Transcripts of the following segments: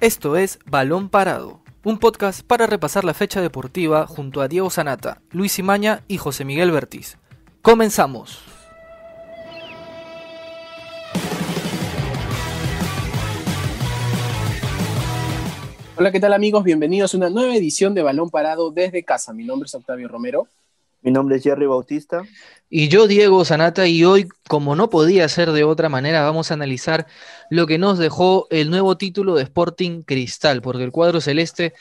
Esto es Balón Parado, un podcast para repasar la fecha deportiva junto a Diego Sanata, Luis Imaña y José Miguel Bertiz. ¡Comenzamos! Hola, ¿qué tal amigos? Bienvenidos a una nueva edición de Balón Parado desde casa. Mi nombre es Octavio Romero. Mi nombre es Jerry Bautista. Y yo, Diego Sanata, y hoy, como no podía ser de otra manera, vamos a analizar lo que nos dejó el nuevo título de Sporting Cristal, porque el cuadro celeste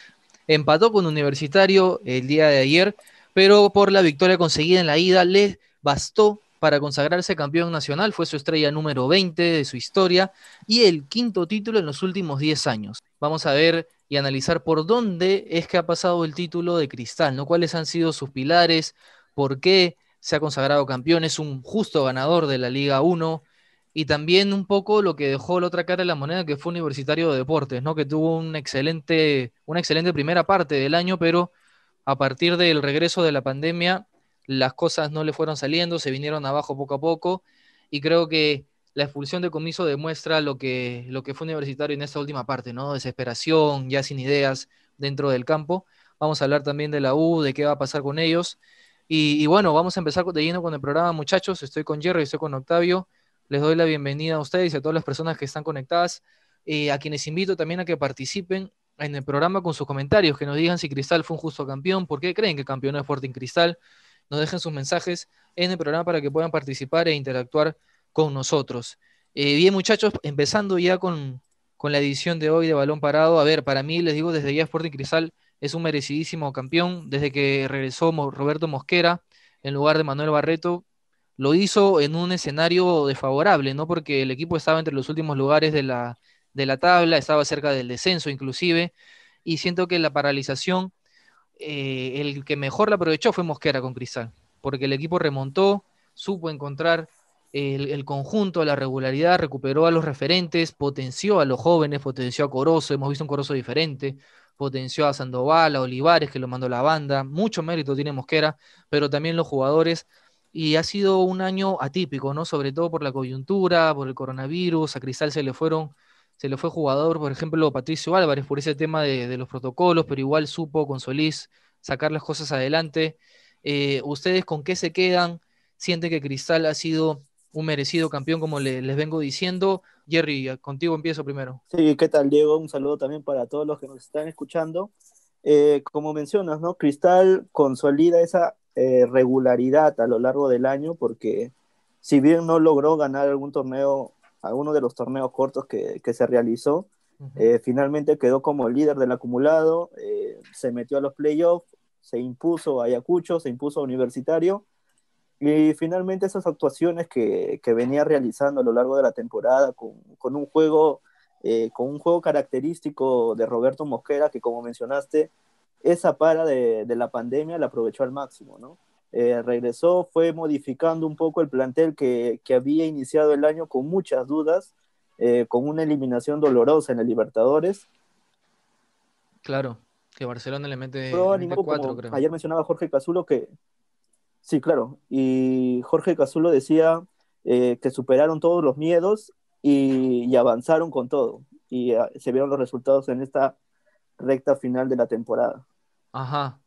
empató con Universitario el día de ayer, pero por la victoria conseguida en la ida le bastó para consagrarse campeón nacional, fue su estrella número 20 de su historia y el quinto título en los últimos 10 años. Vamos a ver y analizar por dónde es que ha pasado el título de Cristal, ¿no? ¿Cuáles han sido sus pilares? ¿Por qué se ha consagrado campeón? Es un justo ganador de la Liga 1 y también un poco lo que dejó la otra cara de la moneda que fue Universitario de Deportes, ¿no? Que tuvo un excelente, una excelente primera parte del año, pero a partir del regreso de la pandemia las cosas no le fueron saliendo, se vinieron abajo poco a poco y creo que la expulsión de Comiso demuestra lo que, lo que fue universitario en esta última parte, ¿no? Desesperación, ya sin ideas dentro del campo. Vamos a hablar también de la U, de qué va a pasar con ellos. Y, bueno, vamos a empezar de lleno con el programa, muchachos. Estoy con Jerry, estoy con Octavio. Les doy la bienvenida a ustedes y a todas las personas que están conectadas. Eh, a quienes invito también a que participen en el programa con sus comentarios, que nos digan si Cristal fue un justo campeón, por qué creen que campeón es fuerte en Cristal. Nos dejen sus mensajes en el programa para que puedan participar e interactuar con nosotros. Eh, bien, muchachos, empezando ya con, la edición de hoy de Balón Parado. A ver, para mí, les digo, desde ya Sporting Cristal es un merecidísimo campeón. Desde que regresó Roberto Mosquera en lugar de Manuel Barreto, lo hizo en un escenario desfavorable, ¿no? Porque el equipo estaba entre los últimos lugares de la, de la tabla, estaba cerca del descenso inclusive, y siento que la paralización, eh, el que mejor la aprovechó fue Mosquera con Cristal, porque el equipo remontó, supo encontrar el, conjunto, la regularidad, recuperó a los referentes, potenció a los jóvenes, potenció a Corozo, hemos visto un Corozo diferente, potenció a Sandoval, a Olivares, que lo mandó la banda, mucho mérito tiene Mosquera, pero también los jugadores, y ha sido un año atípico, ¿no? Sobre todo por la coyuntura, por el coronavirus, a Cristal se le fueron, se le fue jugador, por ejemplo, Patricio Álvarez, por ese tema de, los protocolos, pero igual supo con Solís sacar las cosas adelante. Eh, ¿Ustedes con qué se quedan? ¿Sienten que Cristal ha sido un merecido campeón, como les vengo diciendo. Jerry, contigo empiezo primero. Sí, ¿qué tal, Diego? Un saludo también para todos los que nos están escuchando. Eh, como mencionas, ¿no? Cristal consolida esa eh, regularidad a lo largo del año, porque si bien no logró ganar algún torneo, alguno de los torneos cortos que, se realizó, eh, finalmente quedó como líder del acumulado, se metió a los playoffs, se impuso a Ayacucho, se impuso a Universitario y finalmente esas actuaciones que, venía realizando a lo largo de la temporada con, un juego, eh, con un juego característico de Roberto Mosquera, que como mencionaste, esa para de, la pandemia la aprovechó al máximo, ¿no? Eh, regresó, fue modificando un poco el plantel que, había iniciado el año con muchas dudas, eh, con una eliminación dolorosa en el Libertadores. Claro, que Barcelona le mete, Pero, de Ayer mencionaba Jorge Cazulo, que, Sí, claro. Y Jorge Casulo decía eh, que superaron todos los miedos y, avanzaron con todo. Y ah, se vieron los resultados en esta recta final de la temporada. Ajá.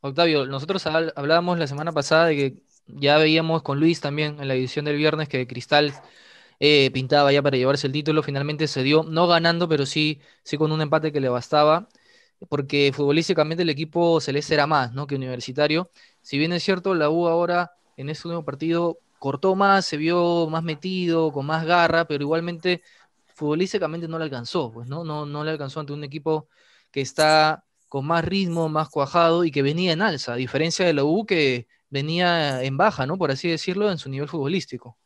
Octavio, nosotros hablábamos la semana pasada de que ya veíamos con Luis también en la edición del viernes que Cristal eh, pintaba ya para llevarse el título. Finalmente se dio, no ganando, pero sí, sí con un empate que le bastaba porque futbolísticamente el equipo celeste era más ¿no? que universitario. Si bien es cierto, la U ahora en este último partido cortó más, se vio más metido, con más garra, pero igualmente futbolísticamente no le alcanzó, pues, ¿no? No, no le alcanzó ante un equipo que está con más ritmo, más cuajado y que venía en alza, a diferencia de la U que venía en baja, ¿no? Por así decirlo, en su nivel futbolístico.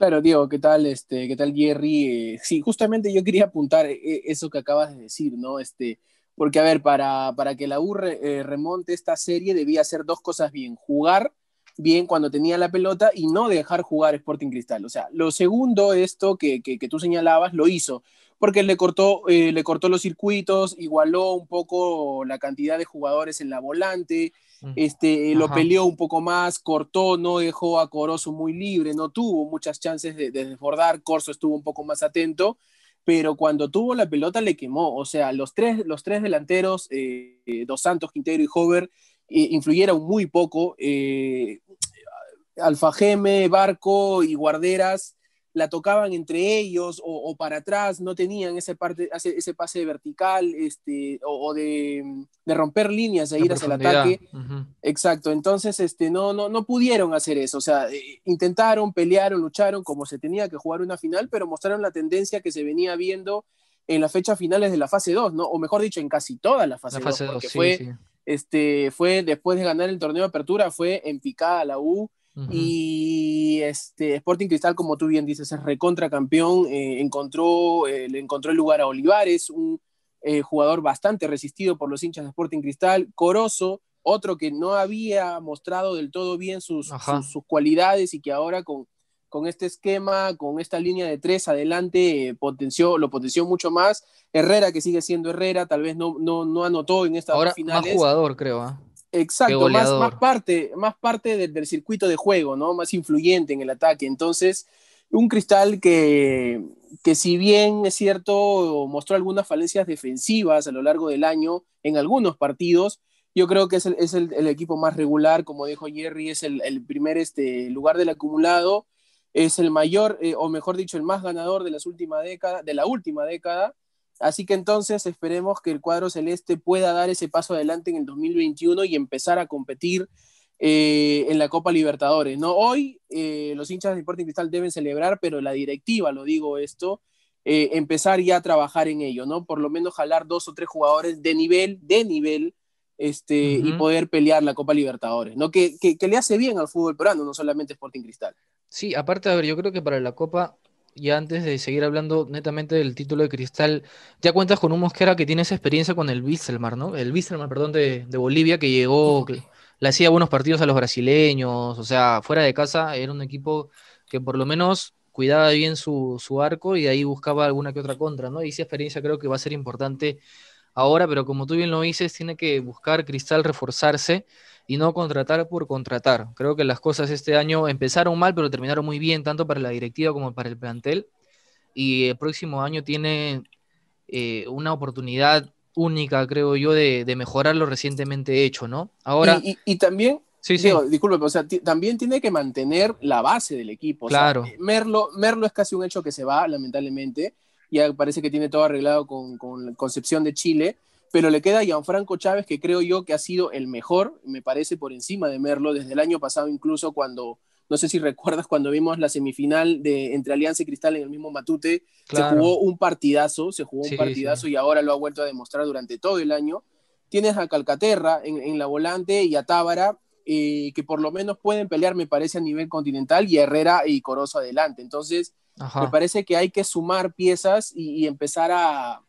Claro, Diego, ¿qué tal, este, qué tal Jerry? Eh, sí, justamente yo quería apuntar eh, eso que acabas de decir, ¿no? Este, porque, a ver, para, para que la U eh, remonte esta serie debía hacer dos cosas bien, jugar bien cuando tenía la pelota y no dejar jugar Sporting Cristal. O sea, lo segundo, esto que, que, tú señalabas, lo hizo, porque le cortó, le cortó los circuitos, igualó un poco la cantidad de jugadores en la volante, este, lo peleó un poco más, cortó, no dejó a Corozo muy libre, no tuvo muchas chances de, desbordar, Corso estuvo un poco más atento, pero cuando tuvo la pelota le quemó, o sea, los tres, delanteros, eh, eh, Dos Santos, Quintero y Hover, eh, influyeron muy poco, eh, Alfajeme, Barco y Guarderas la tocaban entre ellos o, para atrás, no tenían ese, parte, ese pase vertical este, o, de, romper líneas e ir hacia el ataque. Exacto, entonces este, no, no, no pudieron hacer eso, o sea, eh, intentaron, pelearon, lucharon como se tenía que jugar una final, pero mostraron la tendencia que se venía viendo en las fechas finales de la fase 2, ¿no? o mejor dicho, en casi todas las fase, fue, Este, fue después de ganar el torneo de apertura, fue en picada la U y este, Sporting Cristal, como tú bien dices, es recontra campeón. Eh, encontró, eh, le encontró el lugar a Olivares, un eh, jugador bastante resistido por los hinchas de Sporting Cristal. Corozo, otro que no había mostrado del todo bien sus, sus, cualidades y que ahora con, con, este esquema, con esta línea de tres adelante, potenció, lo potenció mucho más. Herrera, que sigue siendo Herrera, tal vez no, no, no anotó en esta ahora, Más jugador, creo. ¿ah? Exacto, más, parte, más parte del circuito de juego, ¿no? Más influyente en el ataque. Entonces, un cristal que, que si bien es cierto, mostró algunas falencias defensivas a lo largo del año en algunos partidos, yo creo que es el, es el, equipo más regular, como dijo Jerry, es el, primer este, lugar del acumulado, es el mayor, eh, o mejor dicho, el más ganador de, las últimas de la última década, Así que entonces esperemos que el cuadro celeste pueda dar ese paso adelante en el 2021 y empezar a competir eh, en la Copa Libertadores. ¿no? Hoy eh, los hinchas de Sporting Cristal deben celebrar, pero la directiva, lo digo esto, eh, empezar ya a trabajar en ello, ¿no? Por lo menos jalar dos o tres jugadores de nivel, de nivel, este, y poder pelear la Copa Libertadores, ¿no? Que, que, le hace bien al fútbol peruano, no solamente Sporting Cristal. Sí, aparte, a ver, yo creo que para la Copa y antes de seguir hablando netamente del título de Cristal, ya cuentas con un Mosquera que tiene esa experiencia con el Bistelmar, ¿no? El Bisselmar, perdón, de, Bolivia, que llegó, le hacía buenos partidos a los brasileños, o sea, fuera de casa era un equipo que por lo menos cuidaba bien su, su arco y de ahí buscaba alguna que otra contra, ¿no? Y esa experiencia creo que va a ser importante ahora, pero como tú bien lo dices, tiene que buscar Cristal reforzarse y no contratar por contratar. Creo que las cosas este año empezaron mal, pero terminaron muy bien, tanto para la directiva como para el plantel. Y el próximo año tiene eh, una oportunidad única, creo yo, de, mejorar lo recientemente hecho, ¿no? Ahora. Y, también. Sí, disculpe, o sea, también tiene que mantener la base del equipo. Claro. Eh, Merlo, Merlo es casi un hecho que se va, lamentablemente. y parece que tiene todo arreglado con, con la concepción de Chile pero le queda a Gianfranco Chávez, que creo yo que ha sido el mejor, me parece, por encima de Merlo, desde el año pasado incluso cuando, no sé si recuerdas, cuando vimos la semifinal de entre Alianza y Cristal en el mismo Matute, se jugó un partidazo, se jugó un partidazo y ahora lo ha vuelto a demostrar durante todo el año. Tienes a Calcaterra en, la volante y a Tábara, eh, que por lo menos pueden pelear, me parece, a nivel continental, y Herrera y Corozo adelante. Entonces, me parece que hay que sumar piezas y empezar a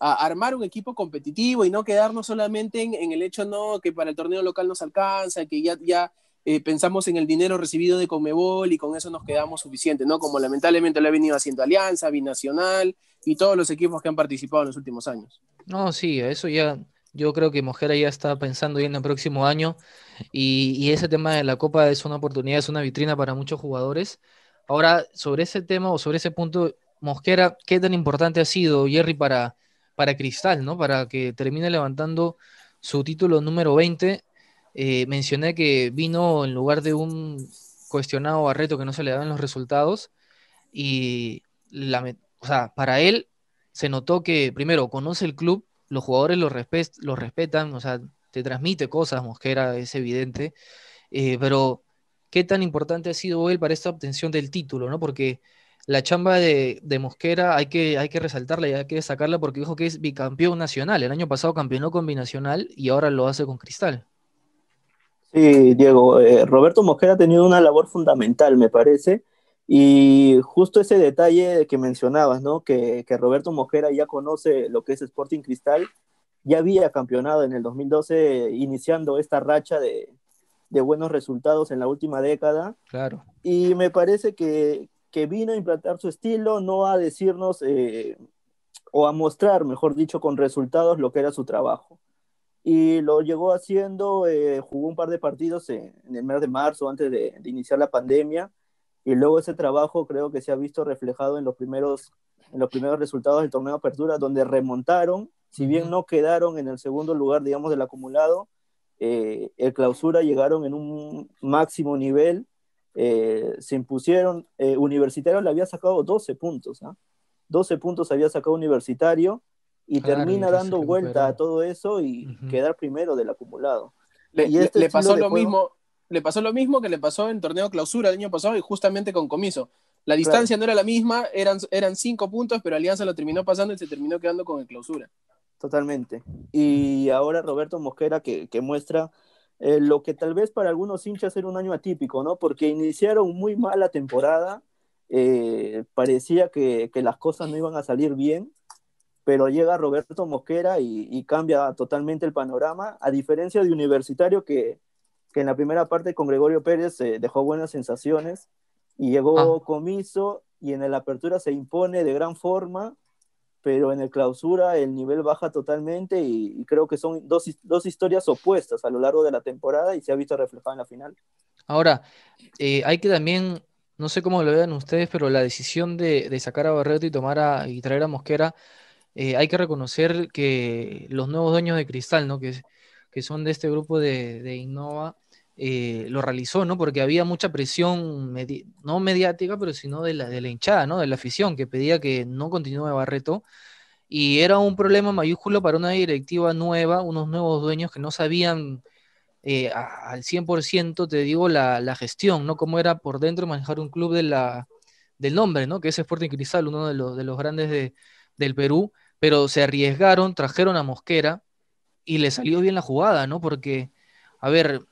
armar un equipo competitivo y no quedarnos solamente en, el hecho no que para el torneo local nos alcanza, que ya, ya eh, pensamos en el dinero recibido de Comebol y con eso nos quedamos suficientes, ¿no? Como lamentablemente lo ha venido haciendo Alianza, Binacional y todos los equipos que han participado en los últimos años. No, sí, eso ya, yo creo que Mosquera ya está pensando en el próximo año y, y ese tema de la Copa es una oportunidad, es una vitrina para muchos jugadores. Ahora, sobre ese tema o sobre ese punto, Mosquera, ¿qué tan importante ha sido, Jerry, para, para Cristal, ¿no? Para que termine levantando su título número 20. Eh, mencioné que vino en lugar de un cuestionado Barreto que no se le daban los resultados. Y o sea, para él se notó que, primero, conoce el club, los jugadores lo, respetan, o sea, te transmite cosas, Mosquera, es evidente. Eh, pero, ¿qué tan importante ha sido él para esta obtención del título? ¿no? Porque la chamba de, Mosquera hay que, hay que resaltarla y hay que sacarla porque dijo que es bicampeón nacional. El año pasado campeonó con Binacional y ahora lo hace con Cristal. Sí, Diego, eh, Roberto Mosquera ha tenido una labor fundamental, me parece. Y justo ese detalle que mencionabas, ¿no? Que, Roberto Mosquera ya conoce lo que es Sporting Cristal, ya había campeonado en el 2012 iniciando esta racha de, de buenos resultados en la última década. Claro. Y me parece que, que vino a implantar su estilo, no a decirnos eh, o a mostrar, mejor dicho, con resultados lo que era su trabajo. Y lo llegó haciendo, eh, jugó un par de partidos en, el mes de marzo, antes de, iniciar la pandemia, y luego ese trabajo creo que se ha visto reflejado en los primeros en los primeros resultados del torneo de apertura, donde remontaron, si bien no quedaron en el segundo lugar, digamos, del acumulado, eh, el clausura llegaron en un máximo nivel eh, se impusieron, eh, Universitario le había sacado 12 puntos, 12 ¿ah? puntos había sacado Universitario y termina dando vuelta a todo eso y quedar primero del acumulado. Le, este pasó lo mismo, le pasó lo mismo que le pasó en torneo clausura el año pasado y justamente con Comiso. La distancia no era la misma, eran, eran cinco puntos, pero Alianza lo terminó pasando y se terminó quedando con el clausura. Totalmente. Y ahora Roberto Mosquera, que, que muestra eh, lo que tal vez para algunos hinchas era un año atípico, ¿no? Porque iniciaron muy mal la temporada, eh, parecía que, las cosas no iban a salir bien, pero llega Roberto Mosquera y, cambia totalmente el panorama, a diferencia de Universitario que, en la primera parte con Gregorio Pérez eh, dejó buenas sensaciones y llegó ah. Comiso y en la apertura se impone de gran forma pero en el clausura el nivel baja totalmente y, creo que son dos, historias opuestas a lo largo de la temporada y se ha visto reflejado en la final. Ahora, eh, hay que también, no sé cómo lo vean ustedes, pero la decisión de, sacar a Barreto y, tomar a, y traer a Mosquera, eh, hay que reconocer que los nuevos dueños de Cristal, ¿no? que, que son de este grupo de, de Innova, eh, lo realizó, ¿no? Porque había mucha presión, no mediática, pero sino de la, de la hinchada, ¿no? De la afición, que pedía que no continúe Barreto. Y era un problema mayúsculo para una directiva nueva, unos nuevos dueños que no sabían eh, al 100%, te digo, la, gestión, ¿no? Cómo era por dentro manejar un club de la, del nombre, ¿no? Que es Sporting Cristal, uno de los, de los grandes del Perú. Pero se arriesgaron, trajeron a Mosquera y le salió bien la jugada, ¿no? Porque, a ver,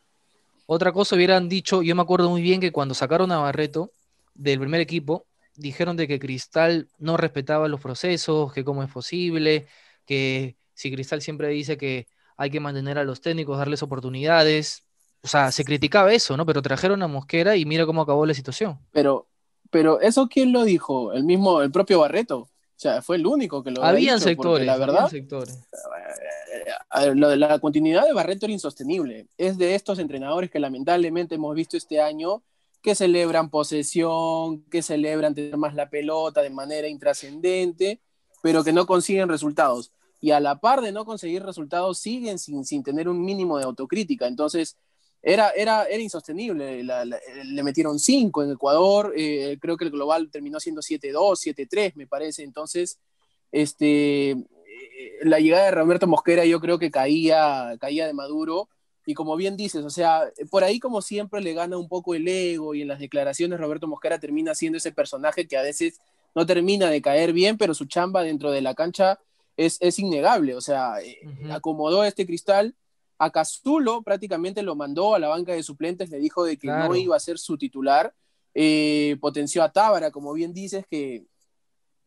otra cosa hubieran dicho, yo me acuerdo muy bien que cuando sacaron a Barreto del primer equipo, dijeron de que Cristal no respetaba los procesos, que cómo es posible, que si Cristal siempre dice que hay que mantener a los técnicos, darles oportunidades. O sea, se criticaba eso, ¿no? Pero trajeron a Mosquera y mira cómo acabó la situación. Pero, pero eso quién lo dijo, el mismo, el propio Barreto. O sea, fue el único que lo había. Habían sectores, la verdad, eh, lo de la continuidad de Barreto era insostenible. Es de estos entrenadores que lamentablemente hemos visto este año que celebran posesión, que celebran tener más la pelota de manera intrascendente, pero que no consiguen resultados. Y a la par de no conseguir resultados, siguen sin, sin tener un mínimo de autocrítica. Entonces, era, era, era insostenible. le metieron 5 en Ecuador, eh, creo que el global terminó siendo 7-2, 7-3, me parece. Entonces, este, eh, la llegada de Roberto Mosquera yo creo que caía, caía de Maduro. Y como bien dices, o sea, por ahí como siempre le gana un poco el ego y en las declaraciones Roberto Mosquera termina siendo ese personaje que a veces no termina de caer bien, pero su chamba dentro de la cancha es, innegable. O sea, eh, acomodó este cristal. A Castulo prácticamente lo mandó a la banca de suplentes, le dijo de que no iba a ser su titular. Eh, potenció a Tábara, como bien dices, que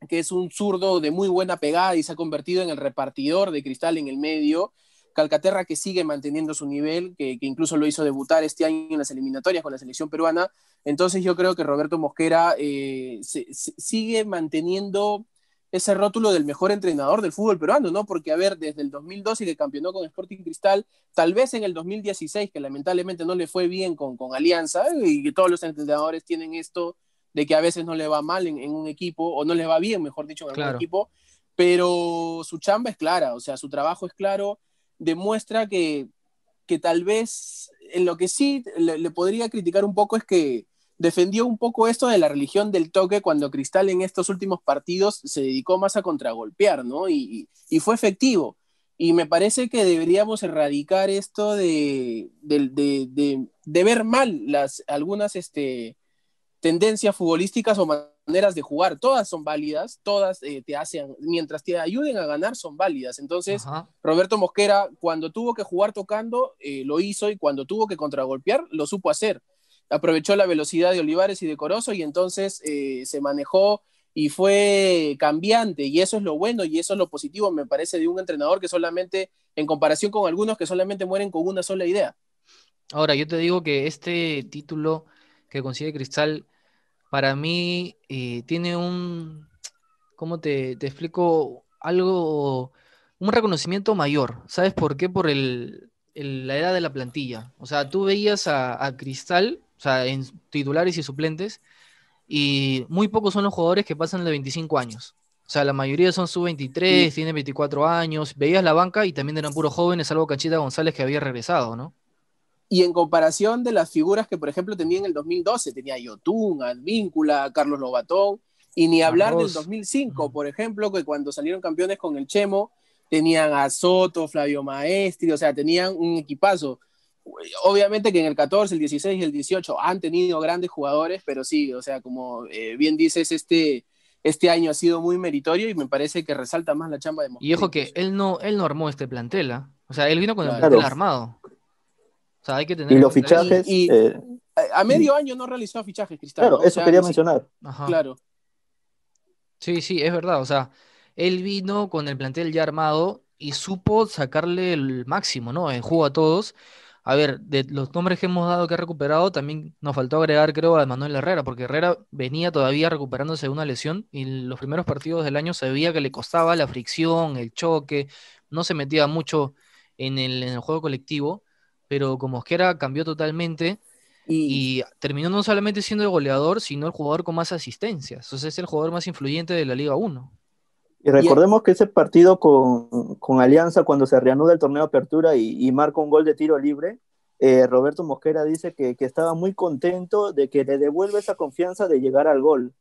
que es un zurdo de muy buena pegada y se ha convertido en el repartidor de cristal en el medio. Calcaterra que sigue manteniendo su nivel, que, incluso lo hizo debutar este año en las eliminatorias con la selección peruana. Entonces yo creo que Roberto Mosquera eh, sigue manteniendo ese rótulo del mejor entrenador del fútbol peruano, ¿no? Porque, a ver, desde el 2012 que campeonó con Sporting Cristal, tal vez en el 2016, que lamentablemente no le fue bien con, con Alianza, y que todos los entrenadores tienen esto de que a veces no le va mal en, un equipo, o no le va bien, mejor dicho, en algún equipo, pero su chamba es clara, o sea, su trabajo es claro, demuestra que, tal vez en lo que sí le, podría criticar un poco es que defendió un poco esto de la religión del toque cuando Cristal en estos últimos partidos se dedicó más a contragolpear, ¿no? Y, fue efectivo. Y me parece que deberíamos erradicar esto de, de, de ver mal las, algunas este, tendencias futbolísticas o maneras de jugar. Todas son válidas, todas eh, te hacen, mientras te ayuden a ganar, son válidas. Entonces, Roberto Mosquera, cuando tuvo que jugar tocando, eh, lo hizo y cuando tuvo que contragolpear, lo supo hacer. Aprovechó la velocidad de Olivares y de Corozo y entonces eh, se manejó y fue cambiante y eso es lo bueno y eso es lo positivo, me parece, de un entrenador que solamente, en comparación con algunos que solamente mueren con una sola idea. Ahora, yo te digo que este título que consigue Cristal para mí eh, tiene un, ¿cómo te, explico? Algo, un reconocimiento mayor. ¿Sabes por qué? Por el, la edad de la plantilla. O sea, tú veías a, Cristal, o sea, en titulares y suplentes, y muy pocos son los jugadores que pasan de 25 años. O sea, la mayoría son sub 23, tienen 24 años. Veías la banca y también eran puros jóvenes, salvo Cachita González que había regresado, ¿no? Y en comparación de las figuras que, por ejemplo, tenía en el 2012, tenía Yotun, Advíncula, Carlos Lobatón, y ni hablar del 2005, por ejemplo, que cuando salieron campeones con el Chemo, tenían a Soto, Flavio Maestri, o sea, tenían un equipazo. Obviamente que en el 14, el 16 y el 18 han tenido grandes jugadores, pero sí, o sea, como eh, bien dices, este, este año ha sido muy meritorio y me parece que resalta más la chamba de Mosquera. Y ojo que él no, él no armó este plantel, ¿ah? o sea, él vino con el plantel armado hay que tener. Y los fichajes. Eh, a medio año no realizó fichajes, Cristal. Claro, eso quería mencionar. Claro. Sí, sí, es verdad. O sea, él vino con el plantel ya armado y supo sacarle el máximo, ¿no? En juego a todos. A ver, de los nombres que hemos dado que ha recuperado, también nos faltó agregar, creo, a Manuel Herrera, porque Herrera venía todavía recuperándose de una lesión y en los primeros partidos del año se veía que le costaba la fricción, el choque, no se metía mucho en el juego colectivo pero con Mosquera cambió totalmente. Y... terminó no solamente siendo el goleador, sino el jugador con más asistencias. Entonces es el jugador más influyente de la Liga 1. Y recordemos que ese partido con, Alianza, cuando se reanuda el torneo de apertura y, marca un gol de tiro libre, eh, Roberto Mosquera dice que, estaba muy contento de que le devuelve esa confianza de llegar al gol.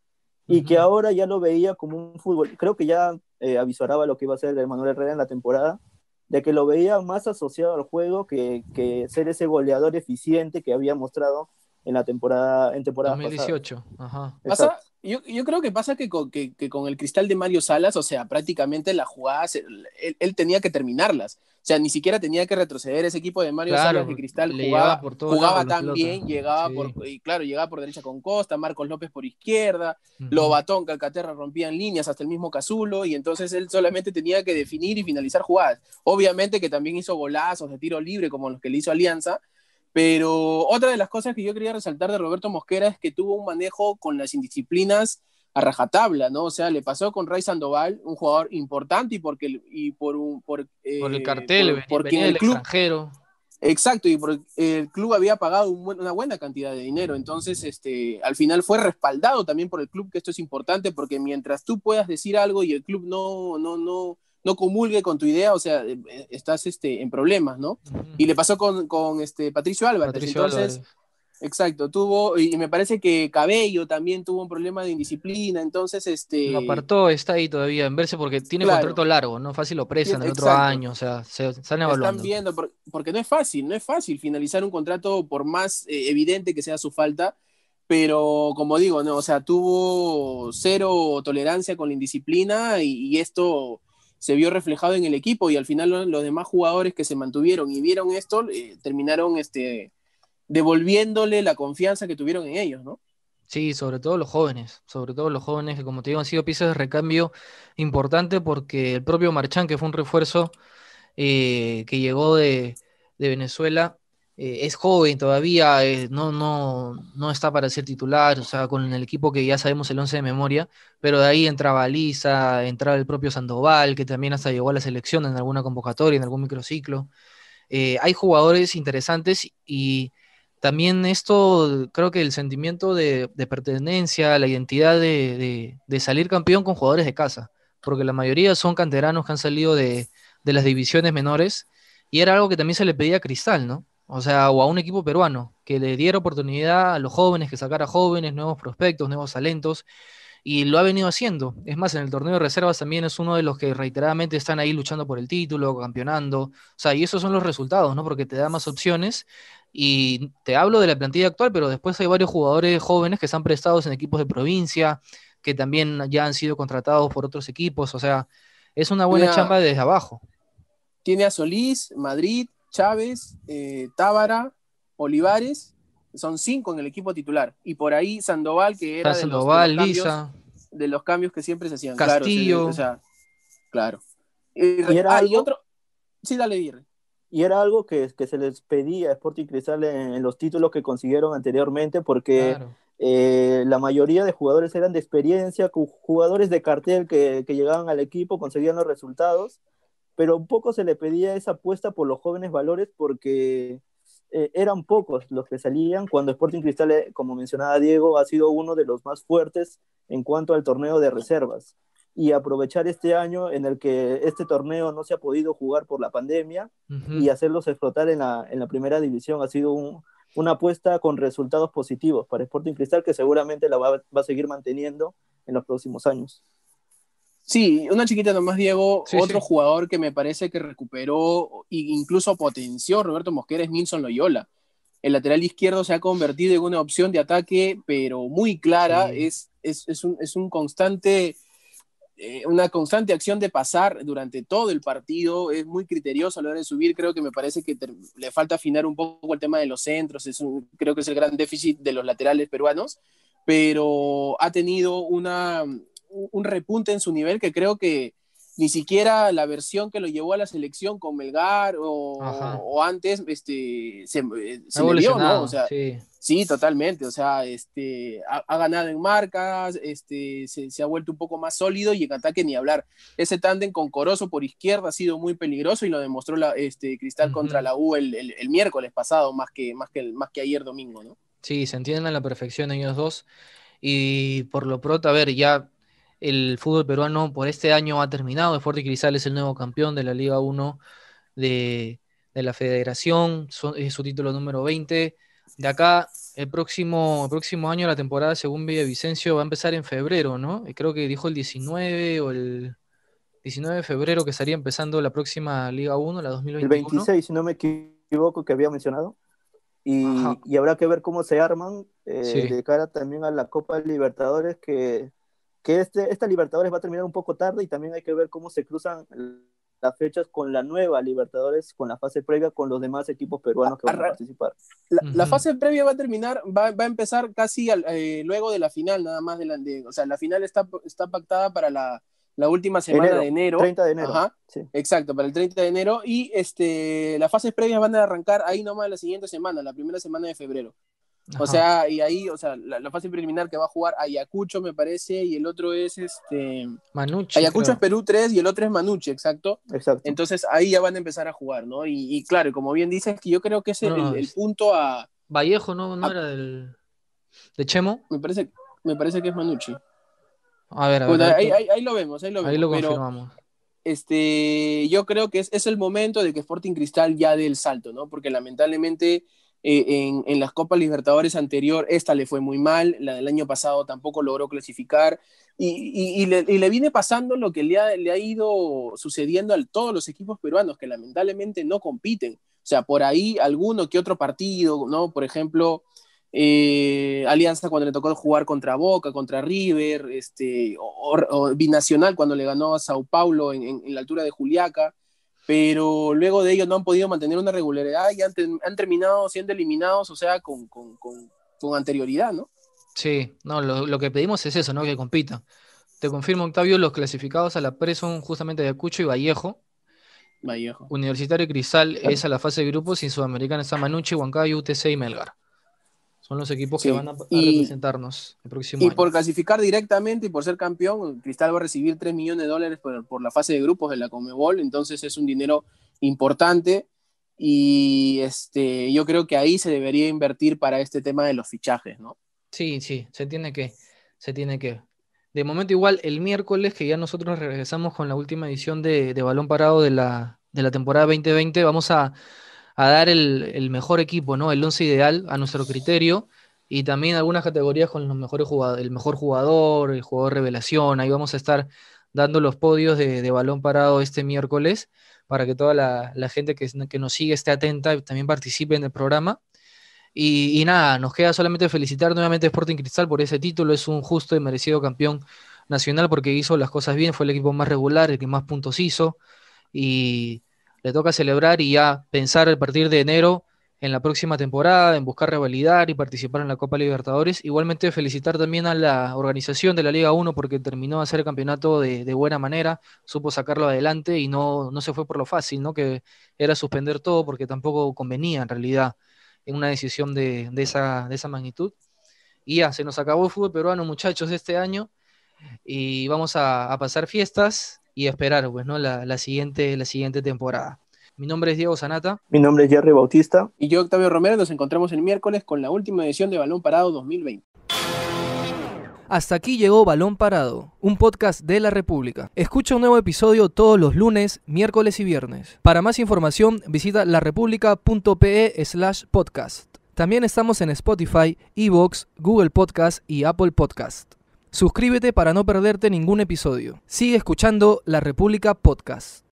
Y que ahora ya lo veía como un fútbol. Creo que ya eh, lo que iba a hacer Manuel Herrera en la temporada de que lo veía más asociado al juego que, que ser ese goleador eficiente que había mostrado en la temporada en temporada 2018 yo, creo que pasa que con, el cristal de Mario Salas, o sea, prácticamente las jugadas, él, tenía que terminarlas. O sea, ni siquiera tenía que retroceder ese equipo de Mario Salas de cristal. Jugaba, por jugaba tan bien, llegaba por, claro, llegaba por derecha con Costa, Marcos López por izquierda, Lobatón, Calcaterra rompían líneas, hasta el mismo Cazulo, y entonces él solamente tenía que definir y finalizar jugadas. Obviamente que también hizo golazos de tiro libre como los que le hizo Alianza, pero otra de las cosas que yo quería resaltar de Roberto Mosquera es que tuvo un manejo con las indisciplinas a rajatabla, ¿no? O sea, le pasó con Ray Sandoval, un jugador importante y, porque, y eh, por, el cartel, porque el club, extranjero. Exacto, y porque el club había pagado una buena cantidad de dinero, entonces este, al final fue respaldado también por el club, que esto es importante, porque mientras tú puedas decir algo y el club no, no, no, no comulgue con tu idea, o sea, eh, eh, estás este, en problemas, ¿no? Y le pasó con, este, Patricio Álvarez. Entonces, Exacto, tuvo, y me parece que Cabello también tuvo un problema de indisciplina, entonces este... Lo apartó, está ahí todavía en verse porque tiene contrato largo, ¿no? Fácil lo presan el otro año, o sea, se, están viendo, porque no es fácil, no es fácil finalizar un contrato por más eh, evidente que sea su falta, pero como digo, no, o sea, tuvo cero tolerancia con la indisciplina y esto se vio reflejado en el equipo y al final los demás jugadores que se mantuvieron y vieron esto eh, terminaron este, devolviéndole la confianza que tuvieron en ellos, ¿no? Sí, sobre todo los jóvenes, sobre todo los jóvenes que como te digo han sido piezas de recambio importante porque el propio Marchán, que fue un refuerzo eh, que llegó de, de Venezuela, eh, es joven todavía, eh, no, no, está para ser titular, o sea, con el equipo que ya sabemos el 11 de memoria, pero de ahí entraba Baliza, entraba el propio Sandoval, que también hasta llegó a la selección en alguna convocatoria, en algún microciclo. Eh, hay jugadores interesantes y también esto, creo que el sentimiento de, pertenencia, la identidad de, de, salir campeón con jugadores de casa, porque la mayoría son canteranos que han salido de, las divisiones menores y era algo que también se le pedía a Cristal, ¿no? o sea, o a un equipo peruano que le diera oportunidad a los jóvenes, que sacara jóvenes, nuevos prospectos, nuevos talentos, y lo ha venido haciendo. Es más, en el torneo de reservas también es uno de los que reiteradamente están ahí luchando por el título, campeonando, o sea, y esos son los resultados, ¿no? Porque te da más opciones. Y te hablo de la plantilla actual, pero después hay varios jugadores jóvenes que están prestados en equipos de provincia, que también ya han sido contratados por otros equipos, o sea, es una buena chamba desde abajo. Tiene a Solís, Madrid, Chávez, eh, Tábara, Olivares, son cinco en el equipo titular. Y por ahí Sandoval, que era Sandoval, de, los, de, los Cambios, de los cambios que siempre se hacían. Castillo. Claro. ¿Y era eh, algo? otro. Sí, dale, Y era algo que, se les pedía a Sporting Cristal en, los títulos que consiguieron anteriormente, porque eh, la mayoría de jugadores eran de experiencia, jugadores de cartel que, que llegaban al equipo, conseguían los resultados pero un poco se le pedía esa apuesta por los jóvenes valores porque eh, eran pocos los que salían, cuando Sporting Cristal, eh, como mencionaba Diego, ha sido uno de los más fuertes en cuanto al torneo de reservas. Y aprovechar este año en el que este torneo no se ha podido jugar por la pandemia y hacerlos explotar en la, primera división ha sido una apuesta con resultados positivos para Sporting Cristal que seguramente la va a seguir manteniendo en los próximos años. Sí, una chiquita nomás, Diego. otro jugador que me parece que recuperó e incluso potenció Roberto Mosquera es Nilsson Loyola. El lateral izquierdo se ha convertido en una opción de ataque, pero muy clara. Es, es, un, constante, eh, una constante acción de pasar durante todo el partido. Es muy criterioso a la hora de subir. Creo que me parece que le falta afinar un poco el tema de los centros. Es creo que es el gran déficit de los laterales peruanos, pero ha tenido una un repunte en su nivel que creo que ni siquiera la versión que lo llevó a la selección con Melgar o, antes este, se, eh, se ¿no? sí. totalmente. O sea, este, ha, ganado en marcas, este, se, ha vuelto un poco más sólido y en ataque ni hablar. Ese tándem con Coroso por izquierda ha sido muy peligroso y lo demostró este, Cristal contra la U el, miércoles pasado, más que, más, que, más que ayer domingo, ¿no? Sí, se entienden a la perfección ellos dos. Y por lo pronto, a ver, ya el fútbol peruano por este año ha terminado. de y es el nuevo campeón de la Liga 1 de, de la Federación, es su título número 20. De acá, el próximo, próximo año, la temporada, según Vicencio va a empezar en febrero, ¿no? Eh, creo que dijo el 19 o el 19 de febrero que estaría empezando la próxima Liga 1, la 2021. El 26, si no me equivoco, que había mencionado. Y, y habrá que ver cómo se arman eh, de cara también a la Copa Libertadores, que que este, esta Libertadores va a terminar un poco tarde y también hay que ver cómo se cruzan las fechas con la nueva Libertadores, con la fase previa, con los demás equipos peruanos que van a participar. La, fase previa va a terminar, va, va a empezar casi eh, luego de la final, nada más de o sea, la final está, está pactada para la, la última semana de enero. 30 de enero. Ajá, Exacto, para el 30 de enero. Y este, las fases previas van a arrancar ahí nomás la siguiente semana, la primera semana de febrero. O sea, y ahí, o sea, la, fase preliminar que va a jugar Ayacucho, me parece, y el otro es este. Manuche. Ayacucho es Perú 3 y el otro es Manuche, exacto. Exacto. Entonces ahí ya van a empezar a jugar, ¿no? Y, claro, como bien dices, que yo creo que es el, punto a. Vallejo, ¿no? ¿No era del. de Chemo? Me parece, me parece que es Manuche. A ver, a ver. ahí, lo vemos, ahí lo vemos. Ahí lo confirmamos. este, yo creo que es, es el momento de que Sporting Cristal ya dé el salto, ¿no? Porque lamentablemente eh, en, las Copas Libertadores anterior, esta le fue muy mal, la del año pasado tampoco logró clasificar, y, le, viene pasando lo que le ha, ido sucediendo a todos los equipos peruanos, que lamentablemente no compiten. O sea, por ahí alguno que otro partido, ¿no? Por ejemplo, eh, Alianza cuando le tocó jugar contra Boca, contra River, este, o, Binacional cuando le ganó a Sao Paulo en la altura de Juliaca pero luego de ello no han podido mantener una regularidad y han, terminado siendo eliminados, o sea, con, anterioridad, ¿no? Sí, no, lo, que pedimos es eso, ¿no? Que compitan. Te confirmo, Octavio, los clasificados a la pre son justamente Acucho y Vallejo. Vallejo. Universitario Cristal es a la fase de grupos y Sudamericana está Manuchi, Huancayo, UTC y Melgar. Son los equipos que van a, representarnos el próximo y por clasificar directamente y por ser campeón, Cristal va a recibir 3 millones de dólares por, la fase de grupos de la Comebol, entonces es un dinero importante y este, yo creo que ahí se debería invertir para este tema de los fichajes, ¿no? Sí, sí, se tiene que, se tiene que. De momento igual el miércoles que ya nosotros regresamos con la última edición de, Balón Parado de la temporada 2020, vamos a a dar el, mejor equipo, ¿no? El once ideal a nuestro criterio y también algunas categorías con los mejores jugadores, el mejor jugador, el jugador revelación. Ahí vamos a estar dando los podios de, balón parado este miércoles para que toda la, gente que, nos sigue esté atenta y también participe en el programa. Y, nada, nos queda solamente felicitar nuevamente a Sporting Cristal por ese título. Es un justo y merecido campeón nacional porque hizo las cosas bien, fue el equipo más regular, el que más puntos hizo. Y le toca celebrar y ya pensar a partir de enero en la próxima temporada, en buscar revalidar y participar en la Copa Libertadores. Igualmente felicitar también a la organización de la Liga 1 porque terminó de hacer el campeonato de, buena manera, supo sacarlo adelante y no, se fue por lo fácil, ¿no? que era suspender todo porque tampoco convenía en realidad en una decisión de, de, esa, magnitud. Y ya, se nos acabó el fútbol peruano, muchachos, este año. Y vamos a pasar fiestas y esperar pues, ¿no? la, siguiente, la siguiente temporada. Mi nombre es Diego Sanata. Mi nombre es Jerry Bautista. Y yo, Octavio Romero, nos encontramos el miércoles con la última edición de Balón Parado 2020. Hasta aquí llegó Balón Parado, un podcast de la República. Escucha un nuevo episodio todos los lunes, miércoles y viernes. Para más información, visita larepublica.pe slash podcast. También estamos en Spotify, Evox, Google Podcast y Apple Podcast. Suscríbete para no perderte ningún episodio. Sigue escuchando La República Podcast.